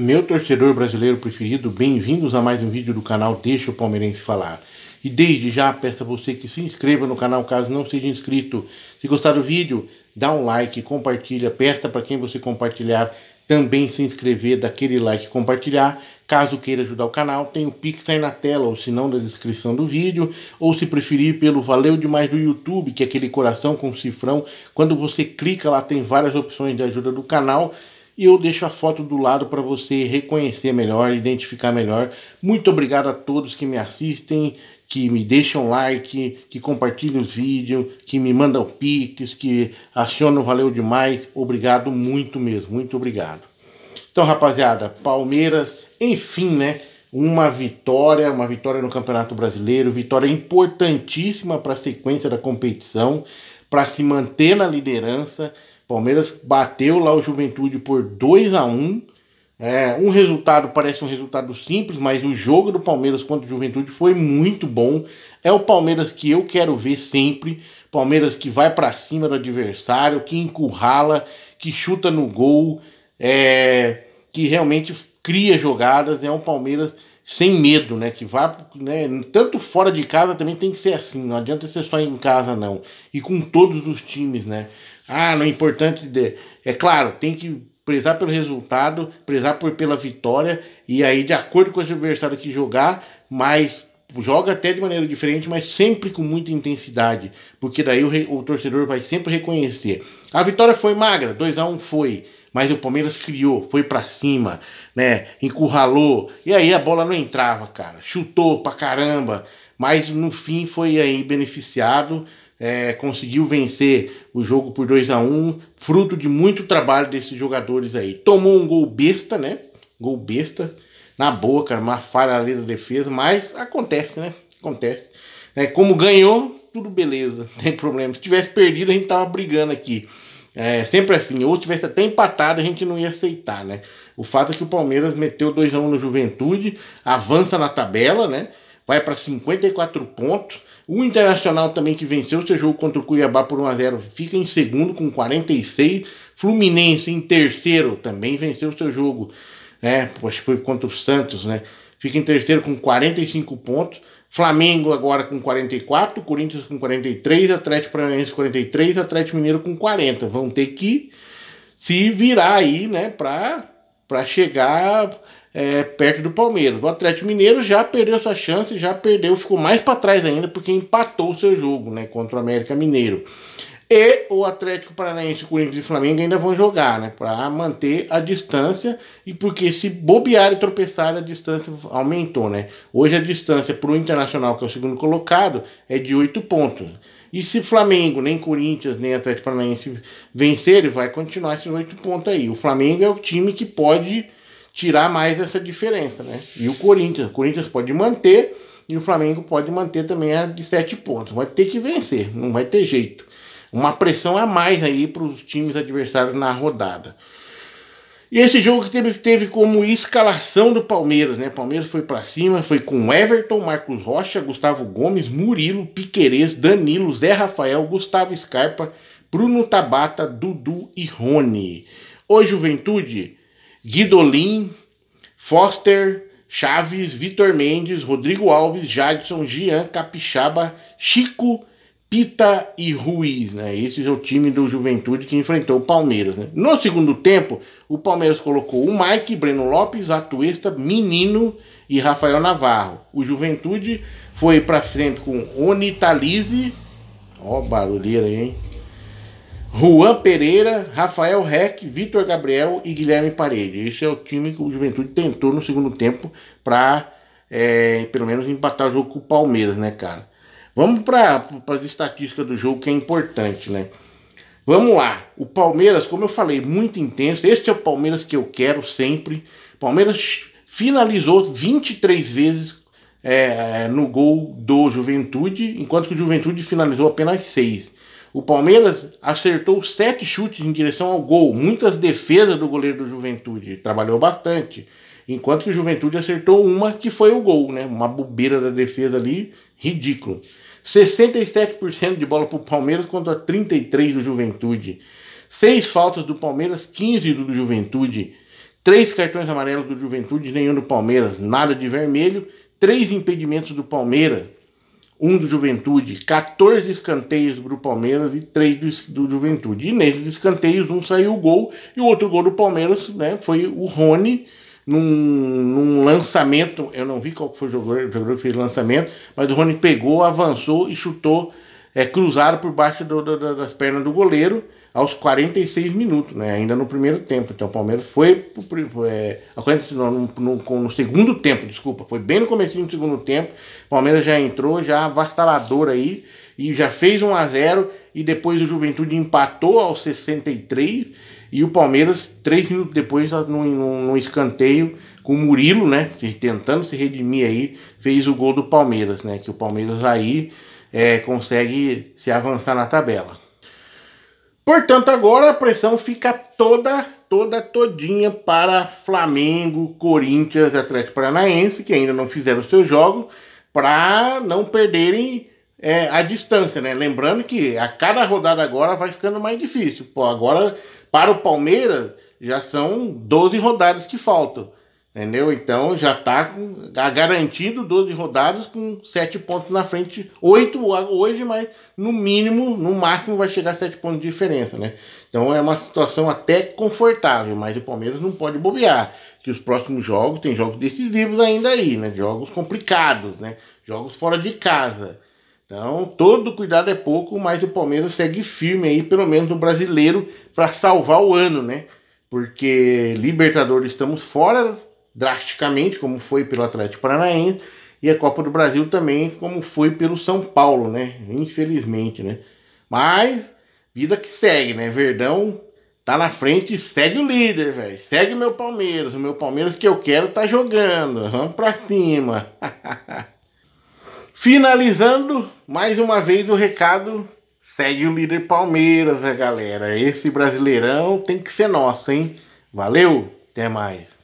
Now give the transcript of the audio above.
Meu torcedor brasileiro preferido, bem-vindos a mais um vídeo do canal Deixa o Palmeirense Falar. E desde já peço a você que se inscreva no canal caso não seja inscrito. Se gostar do vídeo, dá um like, compartilha, peça para quem você compartilhar também se inscrever, daquele aquele like e compartilhar. Caso queira ajudar o canal, tem o Pix aí na tela, ou se não, na descrição do vídeo. Ou se preferir, pelo Valeu Demais do YouTube, que é aquele coração com cifrão. Quando você clica lá, tem várias opções de ajuda do canal e eu deixo a foto do lado para você reconhecer melhor, identificar melhor. Muito obrigado a todos que me assistem, que me deixam like, que compartilham o vídeo, que me mandam pics, que acionam valeu demais. Obrigado muito mesmo, muito obrigado. Então, rapaziada, Palmeiras, enfim, né? Uma vitória, uma vitória no Campeonato Brasileiro, vitória importantíssima para a sequência da competição, para se manter na liderança. Palmeiras bateu lá o Juventude por 2 a 1 é, um resultado parece um resultado simples, mas o jogo do Palmeiras contra o Juventude foi muito bom. É o Palmeiras que eu quero ver sempre. Palmeiras que vai para cima do adversário, que encurrala, que chuta no gol, é, que realmente cria jogadas. É um Palmeiras sem medo, né? Que vai né? Tanto fora de casa também tem que ser assim. Não adianta ser só em casa não. E com todos os times, né? Ah, não é importante. De... É claro, tem que prezar pelo resultado, prezar por, pela vitória, e aí, de acordo com o adversário que jogar, mas joga até de maneira diferente, mas sempre com muita intensidade, porque daí o, re, o torcedor vai sempre reconhecer. A vitória foi magra, 2 a 1 um foi, mas o Palmeiras criou, foi para cima, né? Encurralou. E aí a bola não entrava, cara. Chutou pra caramba, mas no fim foi aí beneficiado é, conseguiu vencer o jogo por 2 a 1 um, fruto de muito trabalho desses jogadores aí. Tomou um gol besta, né? Gol besta, na boa, cara, uma falha ali da defesa, mas acontece, né? Acontece. É, como ganhou, tudo beleza, não tem problema. Se tivesse perdido, a gente tava brigando aqui. É sempre assim, ou tivesse até empatado, a gente não ia aceitar, né? O fato é que o Palmeiras meteu 2 a 1 um no Juventude, avança na tabela, né? vai para 54 pontos. O Internacional também que venceu seu jogo contra o Cuiabá por 1 a 0 fica em segundo com 46. Fluminense em terceiro também venceu seu jogo, né? Acho que foi contra o Santos, né? Fica em terceiro com 45 pontos. Flamengo agora com 44, Corinthians com 43, Atlético Paranaense 43, Atlético Mineiro com 40. Vão ter que se virar aí, né, para para chegar é, perto do Palmeiras. O Atlético Mineiro já perdeu sua chance, já perdeu, ficou mais para trás ainda porque empatou o seu jogo né, contra o América Mineiro. E o Atlético Paranaense, Corinthians e Flamengo ainda vão jogar, né? Para manter a distância e porque se bobear e tropeçar, a distância aumentou, né? Hoje a distância para o Internacional, que é o segundo colocado, é de 8 pontos. E se Flamengo, nem Corinthians, nem Atlético Paranaense vencerem, vai continuar esses 8 pontos aí. O Flamengo é o time que pode tirar mais essa diferença, né? E o Corinthians, o Corinthians pode manter e o Flamengo pode manter também a de sete pontos. Vai ter que vencer, não vai ter jeito. Uma pressão a mais aí para os times adversários na rodada. E esse jogo que teve, teve como escalação do Palmeiras, né? Palmeiras foi para cima, foi com Everton, Marcos Rocha, Gustavo Gomes, Murilo, Piquerez, Danilo, Zé Rafael, Gustavo Scarpa, Bruno Tabata, Dudu e Rony. O Juventude Guidolin, Foster, Chaves, Vitor Mendes, Rodrigo Alves, Jadson, Gian, Capixaba, Chico, Pita e Ruiz, né? Esse é o time do Juventude que enfrentou o Palmeiras, né? No segundo tempo, o Palmeiras colocou o Mike, Breno Lopes, Atuesta, Menino e Rafael Navarro. O Juventude foi para frente com Onitalize, ó barulheira aí, hein? Juan Pereira, Rafael Reck, Vitor Gabriel e Guilherme Parede. Esse é o time que o Juventude tentou no segundo tempo para é, pelo menos empatar o jogo com o Palmeiras, né, cara? Vamos para as estatísticas do jogo que é importante, né? Vamos lá. O Palmeiras, como eu falei, muito intenso. Este é o Palmeiras que eu quero sempre. Palmeiras finalizou 23 vezes é, no gol do Juventude, enquanto que o Juventude finalizou apenas 6. O Palmeiras acertou sete chutes em direção ao gol, muitas defesas do goleiro do Juventude, trabalhou bastante. Enquanto que o Juventude acertou uma que foi o gol, né? Uma bobeira da defesa ali, ridículo. 67% de bola para o Palmeiras contra 33 do Juventude. Seis faltas do Palmeiras, 15 do Juventude. Três cartões amarelos do Juventude, nenhum do Palmeiras, nada de vermelho. Três impedimentos do Palmeiras um do Juventude, 14 escanteios do Palmeiras e 3 do, do Juventude. E nesses escanteios, um saiu o gol e o outro gol do Palmeiras né, foi o Rony, num, num lançamento. Eu não vi qual foi o jogador, o jogador que fez o lançamento, mas o Rony pegou, avançou e chutou, é, cruzado por baixo do, do, das pernas do goleiro aos 46 minutos, né? ainda no primeiro tempo. Então o Palmeiras foi, é, no, no, no, segundo tempo, desculpa, foi bem no começo do segundo tempo. O Palmeiras já entrou, já avassalador aí, e já fez 1 a 0 e depois o Juventude empatou aos 63 e o Palmeiras, três minutos depois, tá num, escanteio, com o Murilo, né? Tentando se redimir aí, fez o gol do Palmeiras, né? Que o Palmeiras aí é, consegue se avançar na tabela. Portanto, agora a pressão fica toda, toda, todinha para Flamengo, Corinthians, Atlético Paranaense, que ainda não fizeram seus jogos, para não perderem é, a distância, né? Lembrando que a cada rodada agora vai ficando mais difícil. Pô, agora, para o Palmeiras, já são 12 rodadas que faltam. Entendeu? Então já está tá garantido 12 rodadas com 7 pontos na frente, 8 hoje, mas no mínimo, no máximo vai chegar a 7 pontos de diferença, né? Então é uma situação até confortável, mas o Palmeiras não pode bobear. Que os próximos jogos, tem jogos decisivos ainda aí, né? Jogos complicados, né? Jogos fora de casa. Então, todo cuidado é pouco, mas o Palmeiras segue firme aí, pelo menos no brasileiro, para salvar o ano, né? Porque Libertadores estamos fora drasticamente, como foi pelo Atlético Paranaense, e a Copa do Brasil também, como foi pelo São Paulo, né? Infelizmente, né? Mas vida que segue, né? Verdão tá na frente e segue o líder, velho. Segue o meu Palmeiras, o meu Palmeiras que eu quero tá jogando. Vamos pra cima. Finalizando, mais uma vez o recado, segue o líder Palmeiras, a né, galera. Esse Brasileirão tem que ser nosso, hein? Valeu, até mais.